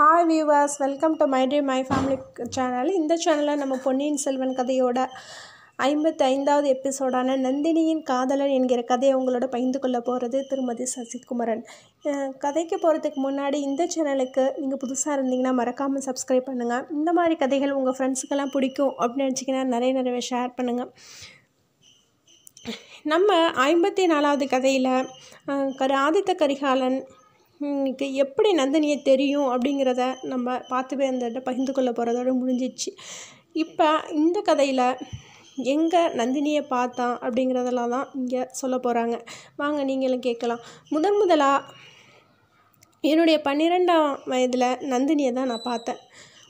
hi viewers welcome to my day my family channel இந்த சேனலில் நம்ம பொன்னியின் செல்வன் கதையோட ஐம்பத்தி ஐந்தாவது எபிசோடான நந்தினியின் காதலன் என்கிற கதையை உங்களோட பகிர்ந்து கொள்ள போகிறது திருமதி சசிகுமரன் கதைக்கு போகிறதுக்கு முன்னாடி இந்த சேனலுக்கு நீங்கள் புதுசாக இருந்தீங்கன்னா மறக்காமல் சப்ஸ்கிரைப் பண்ணுங்கள் இந்த மாதிரி கதைகள் உங்கள் ஃப்ரெண்ட்ஸுக்கெல்லாம் பிடிக்கும் அப்படின்னு நினச்சிக்கன்னா நிறைய நிறைய ஷேர் பண்ணுங்கள் நம்ம ஐம்பத்தி நாலாவது கதையில் ஆதித்த கரிகாலன் இன்னைக்கு எப்படி நந்தினியை தெரியும் அப்படிங்கிறத நம்ம பார்த்துவே அந்த பகிர்ந்து கொள்ள போகிறதோட முடிஞ்சிச்சு இப்போ இந்த கதையில் எங்கே நந்தினியை பார்த்தான் அப்படிங்கிறதெல்லாம் தான் இங்கே சொல்ல போகிறாங்க வாங்க நீங்களும் கேட்கலாம் முதன் முதலாக என்னுடைய பன்னிரெண்டாம் வயதில் நந்தினியை தான் நான் பார்த்தேன்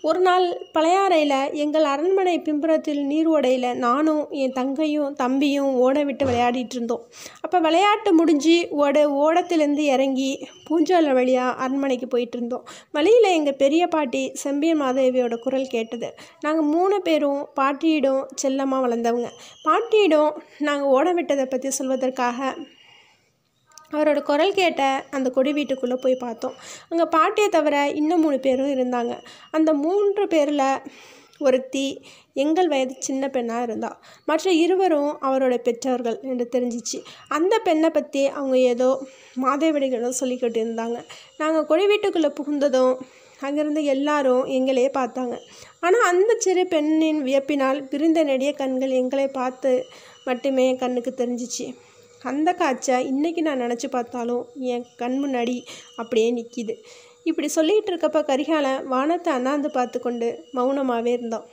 ஒரு நாள் பழையாறையில் எங்கள் அரண்மனை பின்புறத்தில் நீரோடையில் நானும் என் தங்கையும் தம்பியும் ஓட விட்டு விளையாடிட்டு இருந்தோம் அப்போ விளையாட்டு முடிஞ்சு ஓட ஓடத்துலேருந்து இறங்கி பூஞ்சால வழியாக அரண்மனைக்கு போயிட்டு இருந்தோம் வழியில் எங்கள் பெரிய பாட்டி செம்பிய மாதேவியோட குரல் கேட்டது நாங்கள் மூணு பேரும் பாட்டியிடம் செல்லமாக வளர்ந்தவங்க பாட்டியிடம் நாங்கள் ஓட விட்டதை பற்றி சொல்வதற்காக அவரோட குரல் கேட்ட அந்த கொடி வீட்டுக்குள்ளே போய் பார்த்தோம் அங்கே பாட்டியை தவிர இன்னும் மூணு பேரும் இருந்தாங்க அந்த மூன்று பேரில் ஒருத்தி எங்கள் வயது சின்ன பெண்ணாக இருந்தால் மற்ற இருவரும் அவரோட பெற்றவர்கள் என்று தெரிஞ்சிச்சு அந்த பெண்ணை பற்றி அவங்க ஏதோ மாதவிடைகளும் சொல்லிக்கிட்டு இருந்தாங்க நாங்கள் கொடி வீட்டுக்குள்ளே புகுந்ததும் அங்கேருந்து எல்லாரும் எங்களையே பார்த்தாங்க ஆனால் அந்த சிறு பெண்ணின் வியப்பினால் விரிந்த நெடிய கண்கள் எங்களை பார்த்து மட்டுமே கண்ணுக்கு தெரிஞ்சிச்சு அந்த காட்சை இன்றைக்கி நான் நினச்சி பார்த்தாலும் என் கண் முன்னாடி அப்படியே நிற்கிது இப்படி சொல்லிகிட்டு இருக்கப்ப கரிகாலன் வானத்தை அண்ணாந்து பார்த்து கொண்டு மௌனமாகவே இருந்தான்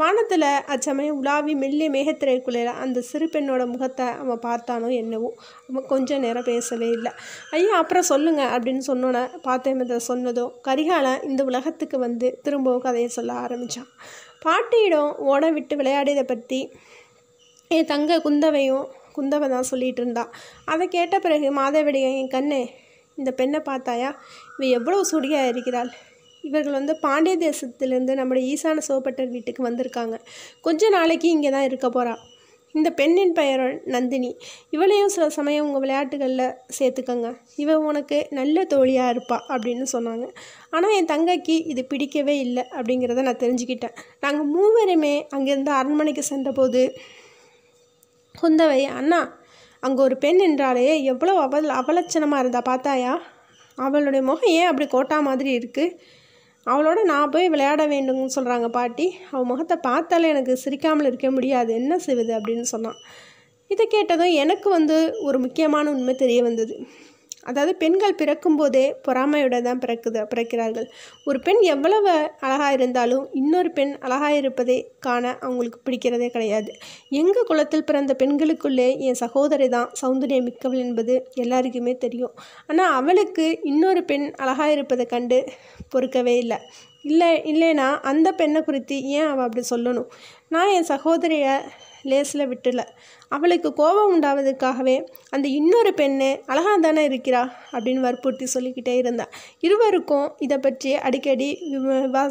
வானத்தில் அச்சமயம் உலாவி மெல்லிய மேகத்திரைக்குள்ள அந்த சிறு பெண்ணோட முகத்தை அவன் பார்த்தானோ என்னவோ அவன் கொஞ்சம் நேரம் பேசவே இல்லை ஐயா அப்புறம் சொல்லுங்கள் அப்படின்னு சொன்னோன்ன பார்த்தேமத்தை சொன்னதும் கரிகாலன் இந்த உலகத்துக்கு வந்து திரும்பவும் கதையை சொல்ல ஆரம்பித்தான் பாட்டியிடம் ஓட விட்டு விளையாடியதை பற்றி என் தங்க குந்தவையும் குந்தவை தான் சொல்லிகிட்டு இருந்தா அதை கேட்ட பிறகு மாதவிடைய என் கண்ணு இந்த பெண்ணை பார்த்தாயா இவள் எவ்வளோ சுடியாக இருக்கிறாள் இவர்கள் வந்து பாண்டிய தேசத்திலேருந்து நம்முடைய ஈசான சோப்பட்டர் வீட்டுக்கு வந்திருக்காங்க கொஞ்ச நாளைக்கு இங்கே தான் இருக்க போகிறாள் இந்த பெண்ணின் பெயர் நந்தினி இவளையும் சில சமயம் உங்கள் விளையாட்டுகளில் சேர்த்துக்கோங்க இவள் உனக்கு நல்ல தோழியாக இருப்பா அப்படின்னு சொன்னாங்க ஆனால் என் தங்கைக்கு இது பிடிக்கவே இல்லை அப்படிங்கிறத நான் தெரிஞ்சுக்கிட்டேன் நாங்கள் மூவருமே அங்கேருந்து அரண்மனைக்கு சென்றபோது குந்தவை அண்ணா அங்கே ஒரு பெண் என்றாலே எவ்வளோ அவ அவலட்சணமாக இருந்தா பார்த்தாயா அவளுடைய முகம் ஏன் அப்படி கோட்டா மாதிரி இருக்குது அவளோட நான் போய் விளையாட வேண்டும்னு சொல்கிறாங்க பாட்டி அவள் முகத்தை பார்த்தாலே எனக்கு சிரிக்காமல் இருக்க முடியாது என்ன செய்வது அப்படின்னு சொன்னான் இதை கேட்டதும் எனக்கு வந்து ஒரு முக்கியமான உண்மை தெரிய வந்தது அதாவது பெண்கள் பிறக்கும்போதே பொறாமையோட தான் பிறக்குது பிறக்கிறார்கள் ஒரு பெண் எவ்வளவு அழகாக இருந்தாலும் இன்னொரு பெண் அழகாக இருப்பதை காண அவங்களுக்கு பிடிக்கிறதே கிடையாது எங்கள் குலத்தில் பிறந்த பெண்களுக்குள்ளே என் சகோதரி தான் சௌந்தரியம் மிக்கவள் என்பது எல்லாருக்குமே தெரியும் ஆனால் அவளுக்கு இன்னொரு பெண் அழகாக இருப்பதை கண்டு பொறுக்கவே இல்லை இல்லை இல்லைன்னா அந்த பெண்ணை குறித்து ஏன் அவள் அப்படி சொல்லணும் நான் என் சகோதரியை லேசில் விட்டுல அவளுக்கு கோபம் உண்டாவதுக்காகவே அந்த இன்னொரு பெண்ணு அழகாக தானே இருக்கிறா அப்படின்னு வற்புறுத்தி சொல்லிக்கிட்டே இருந்தாள் இருவருக்கும் இதை பற்றி அடிக்கடி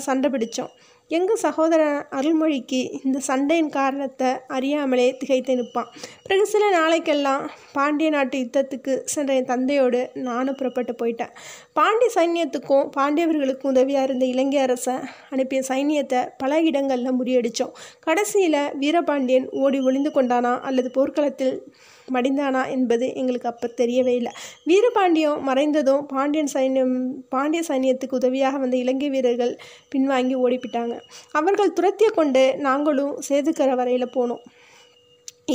சண்டை பிடிச்சோம் எங்கள் சகோதரன் அருள்மொழிக்கு இந்த சண்டையின் காரணத்தை அறியாமலே திகைத்து நிற்பான் பிறகு சில நாளைக்கெல்லாம் பாண்டிய நாட்டு யுத்தத்துக்கு சென்ற என் தந்தையோடு நானும் புறப்பட்டு போயிட்டேன் பாண்டிய சைன்யத்துக்கும் பாண்டியவர்களுக்கும் உதவியாக இருந்த இலங்கை அரசை அனுப்பிய சைன்யத்தை பல இடங்களில் முறியடித்தோம் கடைசியில் வீரபாண்டியன் ஓடி ஒளிந்து கொண்டானா அல்லது போர்க்களத்தில் மடிந்தானா என்பது எங்களுக்கு அப்போ தெரியவே இல்லை வீரபாண்டியம் மறைந்ததும் பாண்டியன் சைன்யம் பாண்டிய சைன்யத்துக்கு உதவியாக வந்த இலங்கை வீரர்கள் பின்வாங்கி ஓடிப்பிட்டாங்க அவர்கள் துரத்திய கொண்டு நாங்களும் சேதுக்கரை வரையில் போனோம்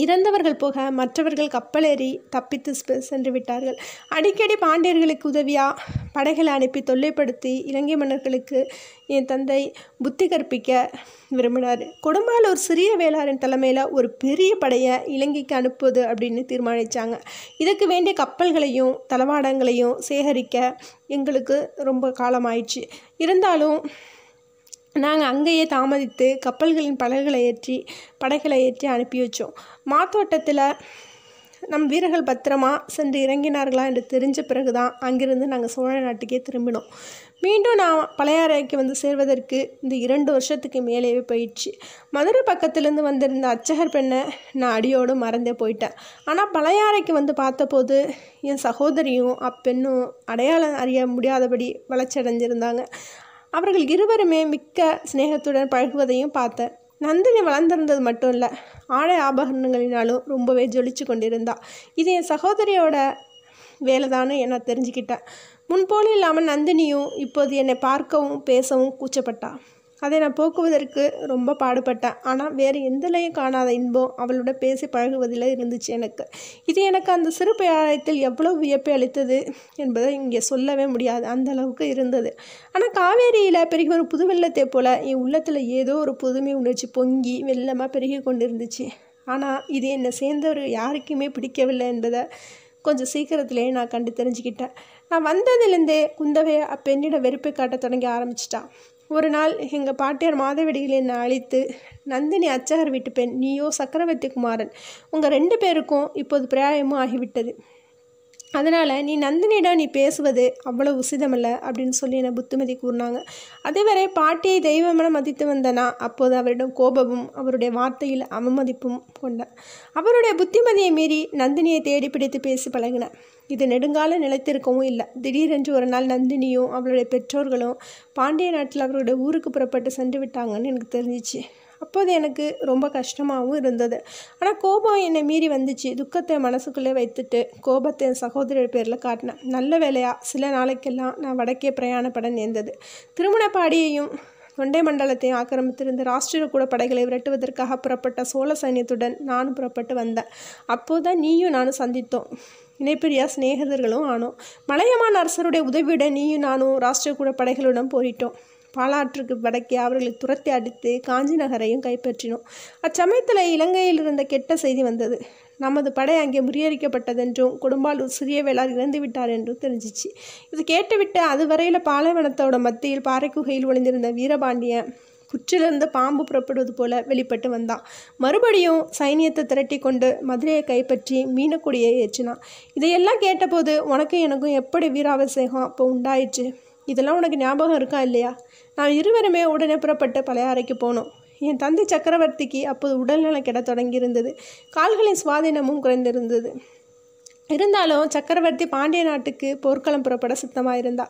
இறந்தவர்கள் போக மற்றவர்கள் கப்பலேறி தப்பித்து சென்று விட்டார்கள் அடிக்கடி பாண்டியர்களுக்கு உதவியாக படைகளை அனுப்பி தொல்லைப்படுத்தி இலங்கை மன்னர்களுக்கு என் தந்தை புத்தி கற்பிக்க விரும்பினார் கொடும்பால் ஒரு சிறிய வேளாரின் தலைமையில் ஒரு பெரிய படையை இலங்கைக்கு அனுப்புவது அப்படின்னு தீர்மானித்தாங்க இதுக்கு வேண்டிய கப்பல்களையும் தளவாடங்களையும் சேகரிக்க எங்களுக்கு ரொம்ப காலமாயிடுச்சு இருந்தாலும் நாங்கள் அங்கேயே தாமதித்து கப்பல்களின் படகுகளை ஏற்றி படகுகளை ஏற்றி அனுப்பி வச்சோம் மாத்தோட்டத்தில் நம் வீரர்கள் பத்திரமா சென்று இறங்கினார்களா என்று தெரிஞ்ச பிறகு தான் அங்கிருந்து நாங்கள் சோழ நாட்டுக்கே திரும்பினோம் மீண்டும் நான் பழையாறைக்கு வந்து சேர்வதற்கு இந்த இரண்டு வருஷத்துக்கு மேலேயே போயிடுச்சு மதுரை பக்கத்துலேருந்து வந்திருந்த அச்சகர் பெண்ணை நான் அடியோடு மறந்தே போயிட்டேன் ஆனால் பழையாறைக்கு வந்து பார்த்தபோது என் சகோதரியும் அப்பெண்ணும் அடையாளம் அறிய முடியாதபடி வளர்ச்சி அடைஞ்சிருந்தாங்க அவர்கள் இருவருமே மிக்க சிநேகத்துடன் பழகுவதையும் பார்த்தேன் நந்தினி வளர்ந்திருந்தது மட்டும் இல்லை ஆடை ஆபகரணங்களினாலும் ரொம்பவே ஜொலிச்சு கொண்டிருந்தா இது என் சகோதரியோட வேலை தானே நான் தெரிஞ்சுக்கிட்டேன் முன்போல இல்லாமல் நந்தினியும் இப்போது என்னை பார்க்கவும் பேசவும் கூச்சப்பட்டா அதை நான் போக்குவதற்கு ரொம்ப பாடுபட்டேன் ஆனால் வேறு எந்தலையும் காணாத இன்பம் அவளோட பேசி பழகுவதில் இருந்துச்சு எனக்கு இது எனக்கு அந்த சிறு பிரயாணத்தில் எவ்வளோ வியப்பை அளித்தது என்பதை இங்கே சொல்லவே முடியாது அந்த அளவுக்கு இருந்தது ஆனால் காவேரியில் பெருகி ஒரு புது வெள்ளத்தை போல் என் உள்ளத்தில் ஏதோ ஒரு புதுமை உணர்ச்சி பொங்கி வெள்ளமாக பெருகி கொண்டு இருந்துச்சு ஆனால் இது என்னை சேர்ந்தவர் யாருக்குமே பிடிக்கவில்லை என்பதை கொஞ்சம் சீக்கிரத்துலேயே நான் கண்டு தெரிஞ்சுக்கிட்டேன் நான் வந்ததுலேருந்தே குந்தவையை அப்பெண்ணிட வெறுப்பை காட்ட தொடங்கி ஆரம்பிச்சிட்டான் ஒரு நாள் எங்கள் பாட்டியார் மாதவிடியில் என்னை அழைத்து நந்தினி அச்சகர் வீட்டு பெண் நீயோ சக்கரவர்த்தி குமாரன் உங்கள் ரெண்டு பேருக்கும் இப்போது பிராயமும் ஆகிவிட்டது அதனால் நீ நந்தினியிடம் நீ பேசுவது அவ்வளோ உசிதமல்ல அப்படின்னு சொல்லி என்னை புத்துமதி கூறினாங்க அதேவரை பாட்டியை தெய்வமென மதித்து வந்தனா அப்போது அவரிடம் கோபமும் அவருடைய வார்த்தையில் அவமதிப்பும் கொண்டான் அவருடைய புத்திமதியை மீறி நந்தினியை தேடி பிடித்து பேசி பழகினேன் இது நெடுங்கால நிலைத்திருக்கவும் இல்லை திடீரென்று ஒரு நாள் நந்தினியும் அவளுடைய பெற்றோர்களும் பாண்டிய நாட்டில் அவருடைய ஊருக்கு புறப்பட்டு சென்று விட்டாங்கன்னு எனக்கு தெரிஞ்சிச்சு அப்போது எனக்கு ரொம்ப கஷ்டமாகவும் இருந்தது ஆனால் கோபம் என்னை மீறி வந்துச்சு துக்கத்தை மனசுக்குள்ளே வைத்துட்டு கோபத்தை என் சகோதரர் பேரில் காட்டினேன் நல்ல வேலையாக சில நாளைக்கெல்லாம் நான் வடக்கே பிரயாணப்பட நேர்ந்தது திருமணப்பாடியையும் தொண்டை மண்டலத்தையும் ஆக்கிரமித்திருந்த ராஷ்டிர கூட படைகளை விரட்டுவதற்காக புறப்பட்ட சோழ சைன்யத்துடன் நானும் புறப்பட்டு வந்தேன் அப்போது தான் நீயும் நானும் சந்தித்தோம் இணைப்பிரியா சிநேகிதர்களும் ஆனோம் மலையமான் அரசருடைய உதவியுடன் நீயும் நானும் ராஷ்டிரகூட படைகளுடன் போரிட்டோம் பாலாற்றுக்கு வடக்கே அவர்களை துரத்தி அடித்து காஞ்சி நகரையும் கைப்பற்றினோம் அச்சமயத்தில் இலங்கையில் இருந்த கெட்ட செய்தி வந்தது நமது படை அங்கே முறியடிக்கப்பட்டதென்றும் குடும்பாலூர் சிறிய வேளார் இறந்து விட்டார் என்றும் தெரிஞ்சிச்சு இது கேட்டுவிட்டு அதுவரையில் பாலைவனத்தோட மத்தியில் பாறைக்குகையில் ஒளிந்திருந்த வீரபாண்டியன் குற்றிலிருந்து பாம்பு புறப்படுவது போல வெளிப்பட்டு வந்தான் மறுபடியும் சைனியத்தை திரட்டி கொண்டு மதுரையை கைப்பற்றி மீனக்குடியை ஏற்றினான் இதையெல்லாம் கேட்டபோது உனக்கும் எனக்கும் எப்படி வீராபிஷேகம் அப்போ உண்டாயிடுச்சு இதெல்லாம் உனக்கு ஞாபகம் இருக்கா இல்லையா நான் இருவருமே உடனே புறப்பட்டு பழைய அறைக்கு போனோம் என் தந்தை சக்கரவர்த்திக்கு அப்போது உடல்நலம் கெட தொடங்கியிருந்தது கால்களின் சுவாதீனமும் குறைந்திருந்தது இருந்தாலும் சக்கரவர்த்தி பாண்டிய நாட்டுக்கு போர்க்களம் புறப்பட சித்தமாக இருந்தா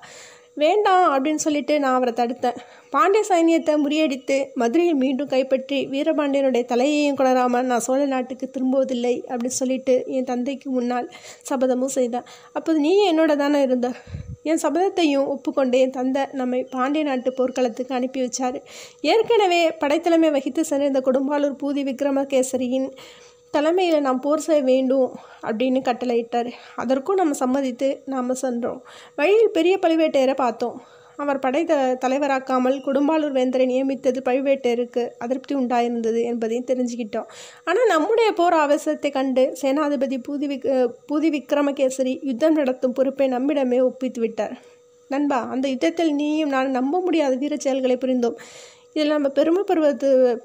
வேண்டாம் அப்படின்னு சொல்லிட்டு நான் அவரை தடுத்தேன் பாண்டிய சைனியத்தை முறியடித்து மதுரையை மீண்டும் கைப்பற்றி வீரபாண்டியனுடைய தலையையும் கொளராமல் நான் சோழ நாட்டுக்கு திரும்புவதில்லை அப்படின்னு சொல்லிட்டு என் தந்தைக்கு முன்னால் சபதமும் செய்தேன் அப்போது நீயும் என்னோட தானே இருந்த என் சபதத்தையும் ஒப்புக்கொண்டு என் தந்தை நம்மை பாண்டிய நாட்டு போர்க்களத்துக்கு அனுப்பி வச்சார் ஏற்கனவே படைத்தலைமை வகித்து சென்ற இந்த கொடும்பாலூர் பூதி விக்ரமகேசரியின் தலைமையில் நாம் போர் செய்ய வேண்டும் அப்படின்னு கட்டளையிட்டார் அதற்கும் நம்ம சம்மதித்து நாம் சென்றோம் வழியில் பெரிய பழுவேட்டையரை பார்த்தோம் அவர் படை த தலைவராக்காமல் குடும்பாலூர் வேந்தரை நியமித்தது பழுவேட்டையருக்கு அதிருப்தி உண்டாயிருந்தது என்பதையும் தெரிஞ்சுக்கிட்டோம் ஆனால் நம்முடைய போர் ஆவேசத்தை கண்டு சேனாதிபதி பூதி பூதி விக்ரமகேசரி யுத்தம் நடத்தும் பொறுப்பை நம்மிடமே ஒப்பித்து விட்டார் நண்பா அந்த யுத்தத்தில் நீயும் நான் நம்ப முடியாத வீர செயல்களை புரிந்தோம் இதில் நம்ம பெருமை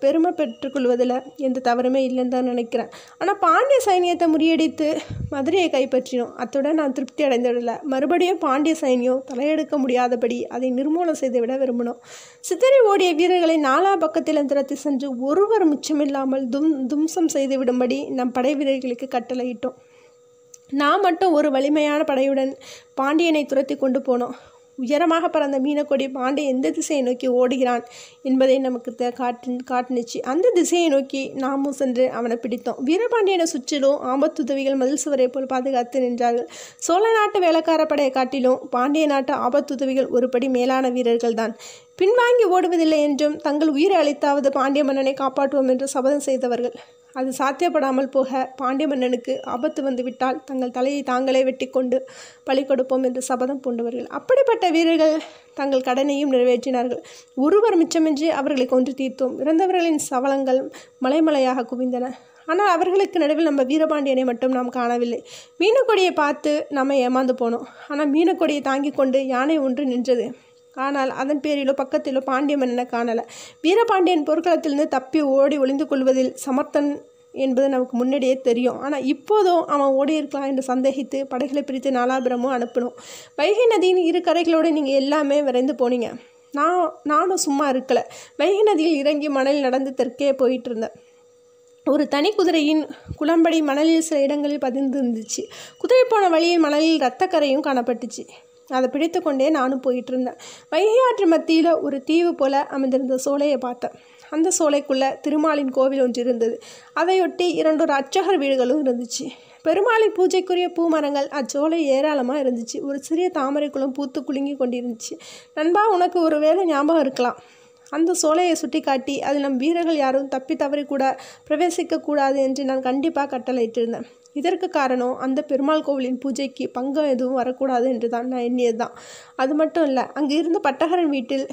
பெருமை பெற்றுக்கொள்வதில் எந்த தவறுமே இல்லைன்னு தான் நினைக்கிறேன் ஆனால் பாண்டிய சைனியத்தை முறியடித்து மதுரையை கைப்பற்றினோம் அத்துடன் நான் திருப்தி அடைந்துவிடலை மறுபடியும் பாண்டிய சைனியம் தலையெடுக்க முடியாதபடி அதை நிர்மூலம் செய்துவிட விரும்பினோம் சித்திரை ஓடிய வீரர்களை நாலா பக்கத்தில் திரத்தி சென்று ஒருவர் மிச்சமில்லாமல் தும் தும்சம் செய்துவிடும்படி நம் படை வீரர்களுக்கு கட்டளையிட்டோம் நான் மட்டும் ஒரு வலிமையான படையுடன் பாண்டியனை துரத்தி கொண்டு போனோம் உயரமாக பறந்த மீனக்கொடி பாண்டே எந்த திசையை நோக்கி ஓடுகிறான் என்பதை நமக்கு காட்டு காட்டுனுச்சு அந்த திசையை நோக்கி நாமும் சென்று அவனை பிடித்தோம் வீரபாண்டியனை சுற்றிலும் ஆபத்துதவிகள் மதில் சுவரை போல் பாதுகாத்து நின்றார்கள் சோழ நாட்டு வேலைக்கார படையை காட்டிலும் பாண்டிய நாட்டு ஆபத்துதவிகள் ஒருபடி மேலான வீரர்கள் தான் பின்வாங்கி ஓடுவதில்லை என்றும் தங்கள் உயிரை அளித்தாவது பாண்டிய மன்னனை காப்பாற்றுவோம் என்று சபதம் செய்தவர்கள் அது சாத்தியப்படாமல் போக பாண்டிய மன்னனுக்கு ஆபத்து வந்துவிட்டால் தங்கள் தலையை தாங்களே வெட்டிக்கொண்டு கொண்டு கொடுப்போம் என்று சபதம் பூண்டவர்கள் அப்படிப்பட்ட வீரர்கள் தங்கள் கடனையும் நிறைவேற்றினார்கள் ஒருவர் மிச்சமின்றி அவர்களை கொன்று தீர்த்தோம் இறந்தவர்களின் சவலங்கள் மலைமலையாக குவிந்தன ஆனால் அவர்களுக்கு நடுவில் நம்ம வீரபாண்டியனை மட்டும் நாம் காணவில்லை மீனக்கொடியை பார்த்து நம்ம ஏமாந்து போனோம் ஆனால் மீனக்கொடியை தாங்கி கொண்டு யானை ஒன்று நின்றது ஆனால் அதன் பேரிலோ பக்கத்திலோ பாண்டிய மன்னனை காணல வீரபாண்டியன் பொற்களத்திலிருந்து தப்பி ஓடி ஒளிந்து கொள்வதில் சமர்த்தன் என்பது நமக்கு முன்னாடியே தெரியும் ஆனால் இப்போதும் அவன் ஓடி இருக்கலாம் என்று சந்தேகித்து படைகளை பிரித்து நாலாபுரமும் அனுப்பணும் வைகை நதியின் இரு கரைகளோடு நீங்கள் எல்லாமே விரைந்து போனீங்க நான் நானும் சும்மா இருக்கலை வைகை நதியில் இறங்கி மணல் நடந்து தெற்கே போயிட்டு இருந்தேன் ஒரு தனி குதிரையின் குளம்படி மணலில் சில இடங்களில் பதிந்து இருந்துச்சு குதிரை போன வழியில் மணலில் இரத்தக்கரையும் காணப்பட்டுச்சு அதை பிடித்து கொண்டே நானும் போயிட்டுருந்தேன் வைகையாற்று மத்தியில் ஒரு தீவு போல அமைந்திருந்த சோலையை பார்த்தேன் அந்த சோலைக்குள்ளே திருமாலின் கோவில் ஒன்று இருந்தது அதையொட்டி இரண்டொரு அர்ச்சகர் வீடுகளும் இருந்துச்சு பெருமாளின் பூஜைக்குரிய பூ மரங்கள் அச்சோலை ஏராளமாக இருந்துச்சு ஒரு சிறிய தாமரைக்குளம் பூத்து குலுங்கி கொண்டிருந்துச்சு நண்பா உனக்கு ஒரு வேலை ஞாபகம் இருக்கலாம் அந்த சோலையை சுட்டி காட்டி அதில் நம் வீரர்கள் யாரும் தப்பி தவறி கூட பிரவேசிக்கக்கூடாது என்று நான் கண்டிப்பாக கட்டளையிட்டிருந்தேன் இதற்கு காரணம் அந்த பெருமாள் கோவிலின் பூஜைக்கு பங்கம் எதுவும் வரக்கூடாது என்று தான் நான் எண்ணியது தான் அது மட்டும் இல்லை அங்கே இருந்த பட்டகரன் வீட்டில்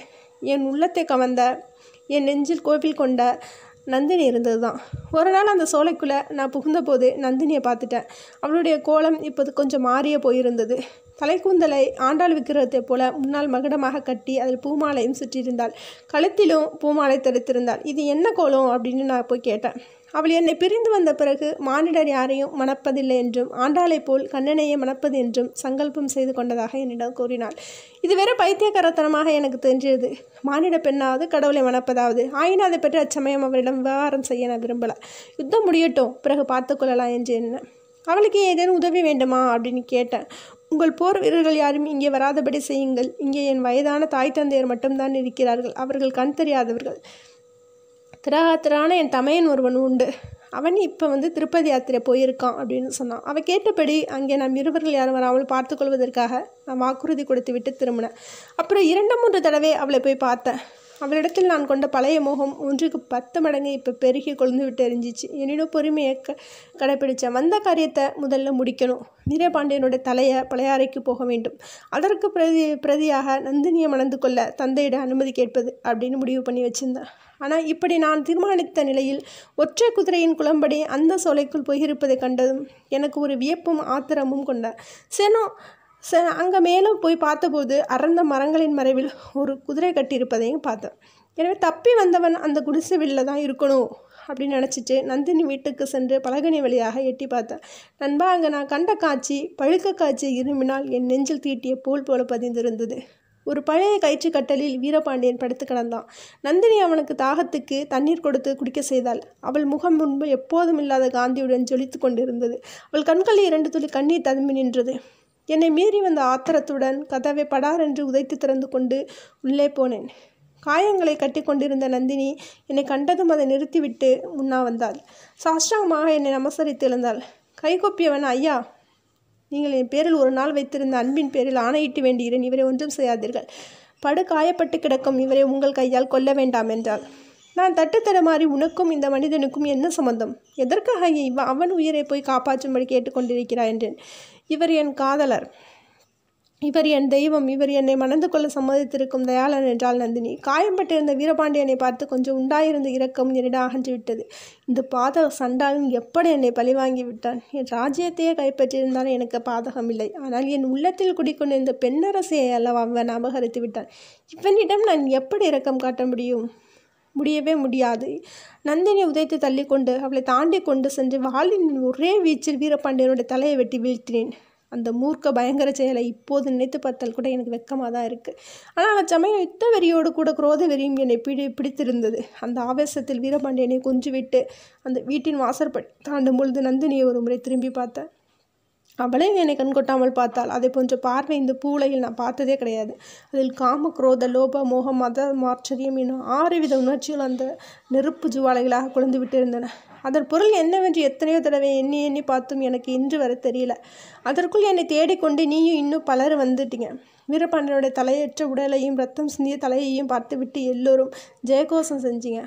என் உள்ளத்தை கவர்ந்த என் நெஞ்சில் கோவில் கொண்ட நந்தினி இருந்தது தான் ஒரு நாள் அந்த சோலைக்குள்ளே நான் புகுந்தபோது நந்தினியை பார்த்துட்டேன் அவளுடைய கோலம் இப்போது கொஞ்சம் மாறிய போயிருந்தது தலைக்கூந்தலை ஆண்டாள் விக்கிரகத்தைப் போல முன்னால் மகுடமாக கட்டி அதில் பூமாலையும் சுற்றியிருந்தாள் கழுத்திலும் பூமாலை தடுத்திருந்தாள் இது என்ன கோலம் அப்படின்னு நான் போய் கேட்டேன் அவள் என்னை பிரிந்து வந்த பிறகு மானிடர் யாரையும் மணப்பதில்லை என்றும் ஆண்டாளைப் போல் கண்ணனையே மணப்பது என்றும் சங்கல்பம் செய்து கொண்டதாக என்னிடம் கூறினாள் இது வேற பைத்தியக்காரத்தனமாக எனக்கு தெரிஞ்சது மானிட பெண்ணாவது கடவுளை மணப்பதாவது ஆயினும் அதை பற்றி அச்சமயம் அவரிடம் விவகாரம் செய்ய நான் விரும்பலை யுத்தம் முடியட்டும் பிறகு பார்த்து கொள்ளலாம் என்று என்ன அவளுக்கு ஏதேனும் உதவி வேண்டுமா அப்படின்னு கேட்டேன் உங்கள் போர் வீரர்கள் யாரும் இங்கே வராதபடி செய்யுங்கள் இங்கே என் வயதான தாய் தந்தையர் மட்டும்தான் இருக்கிறார்கள் அவர்கள் கண் தெரியாதவர்கள் திராகத்திரான என் தமையன் ஒருவன் உண்டு அவன் இப்போ வந்து திருப்பதி யாத்திரை போயிருக்கான் அப்படின்னு சொன்னான் அவன் கேட்டபடி அங்கே நம் இருவர்கள் யாரும் வராமல் பார்த்துக்கொள்வதற்காக நான் வாக்குறுதி கொடுத்து விட்டு திரும்பினேன் அப்புறம் இரண்டு மூன்று தடவை அவளை போய் பார்த்தேன் அவரிடத்தில் நான் கொண்ட பழைய மோகம் ஒன்றுக்கு பத்து மடங்கு இப்போ பெருகி கொழுந்து விட்டு எரிஞ்சிச்சு எனினும் பொறுமையை க கடைப்பிடித்தேன் வந்த காரியத்தை முதல்ல முடிக்கணும் வீரபாண்டியனுடைய தலையை பழையாறைக்கு போக வேண்டும் அதற்கு பிரதி பிரதியாக நந்தினியை மணந்து கொள்ள தந்தையிட அனுமதி கேட்பது அப்படின்னு முடிவு பண்ணி வச்சிருந்தேன் ஆனால் இப்படி நான் தீர்மானித்த நிலையில் ஒற்றை குதிரையின் குளம்படி அந்த சோலைக்குள் போயிருப்பதை கண்டதும் எனக்கு ஒரு வியப்பும் ஆத்திரமும் கொண்டார் சேனோ ச அங்கே மேலும் போய் பார்த்தபோது அறந்த மரங்களின் மறைவில் ஒரு குதிரை கட்டியிருப்பதையும் பார்த்தேன் எனவே தப்பி வந்தவன் அந்த குடிசை வீட்டில் தான் இருக்கணும் அப்படின்னு நினச்சிட்டு நந்தினி வீட்டுக்கு சென்று பலகனி வழியாக எட்டி பார்த்தேன் நண்பா அங்கே நான் கண்ட காட்சி பழுக்க காட்சி இருமினால் என் நெஞ்சில் தீட்டிய போல் போல பதிந்திருந்தது ஒரு பழைய கயிற்று கட்டலில் வீரபாண்டியன் படுத்து கிடந்தான் நந்தினி அவனுக்கு தாகத்துக்கு தண்ணீர் கொடுத்து குடிக்க செய்தாள் அவள் முகம் முன்பு எப்போதும் இல்லாத காந்தியுடன் ஜொலித்து கொண்டிருந்தது அவள் கண்களில் இரண்டு துளி கண்ணீர் ததும்பி நின்றது என்னை மீறி வந்த ஆத்திரத்துடன் கதவை படாரென்று உதைத்து திறந்து கொண்டு உள்ளே போனேன் காயங்களை கட்டி கொண்டிருந்த நந்தினி என்னை கண்டதும் அதை நிறுத்திவிட்டு முன்னா வந்தாள் சாஷ்டாங்கமாக என்னை நமசரித்து எழுந்தாள் கைகொப்பியவன் ஐயா நீங்கள் என் பேரில் ஒரு நாள் வைத்திருந்த அன்பின் பேரில் ஆணையிட்டு வேண்டுகிறேன் இவரை ஒன்றும் செய்யாதீர்கள் படு காயப்பட்டு கிடக்கும் இவரை உங்கள் கையால் கொல்ல வேண்டாம் என்றாள் நான் தட்டுத்தர தடுமாறி உனக்கும் இந்த மனிதனுக்கும் என்ன சம்பந்தம் எதற்காக அவன் உயிரை போய் காப்பாற்றும்படி கேட்டுக்கொண்டிருக்கிறாய் என்றேன் இவர் என் காதலர் இவர் என் தெய்வம் இவர் என்னை மணந்து கொள்ள சம்மதித்திருக்கும் தயாளன் என்றாள் நந்தினி காயம்பட்டிருந்த வீரபாண்டியனை பார்த்து கொஞ்சம் உண்டாயிருந்த இரக்கம் என்னிடம் விட்டது இந்த பாதக சண்டாலும் எப்படி என்னை பழிவாங்கி விட்டான் என் ராஜ்யத்தையே கைப்பற்றியிருந்தாலும் எனக்கு பாதகம் இல்லை ஆனால் என் உள்ளத்தில் குடிக்கொண்டிருந்த பெண்ணரசையை பெண்ணரசியை அல்லவா அவன் அபகரித்து விட்டான் இவனிடம் நான் எப்படி இரக்கம் காட்ட முடியும் முடியவே முடியாது நந்தினி உதைத்து தள்ளி கொண்டு அவளை தாண்டி கொண்டு சென்று வாளின் ஒரே வீச்சில் வீரபாண்டியனுடைய தலையை வெட்டி வீழ்த்தினேன் அந்த மூர்க்க பயங்கர செயலை இப்போது நினைத்து பார்த்தால் கூட எனக்கு வெக்கமாக தான் இருக்குது ஆனால் அச்சமயம் யுத்த வெறியோடு கூட குரோத வெறியும் என்னை பிடி பிடித்திருந்தது அந்த ஆவேசத்தில் வீரபாண்டியனை கொஞ்சிவிட்டு அந்த வீட்டின் வாசற்படி தாண்டும் பொழுது நந்தினியை ஒரு முறை திரும்பி பார்த்தேன் அவளே என்னை கண்கொட்டாமல் பார்த்தாள் அதை போன்ற பார்வை இந்த பூலையில் நான் பார்த்ததே கிடையாது அதில் காம குரோத லோப மோக மத மாற்றரியம் இன்னும் ஆறு வித உணர்ச்சிகள் அந்த நெருப்பு ஜுவாலைகளாக குழந்து விட்டிருந்தன அதன் பொருள் என்னவென்று எத்தனையோ தடவை எண்ணி எண்ணி பார்த்தும் எனக்கு இன்று வர தெரியல அதற்குள் என்னை தேடிக்கொண்டு நீயும் இன்னும் பலர் வந்துட்டீங்க வீரபாண்டியனுடைய தலையற்ற உடலையும் ரத்தம் சிந்திய தலையையும் பார்த்துவிட்டு எல்லோரும் ஜெயகோஷம் செஞ்சீங்க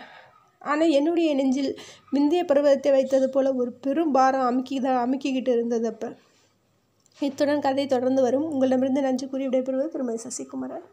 ஆனால் என்னுடைய நெஞ்சில் விந்திய பருவத்தை வைத்தது போல ஒரு பெரும் பாரம் அமுக்கிதான் அமுக்கிக்கிட்டு இருந்தது அப்போ இத்துடன் கதை தொடர்ந்து வரும் உங்களிடமிருந்து நன்றி கூறி விடைபெறுவது திருமதி சசிகுமாரன்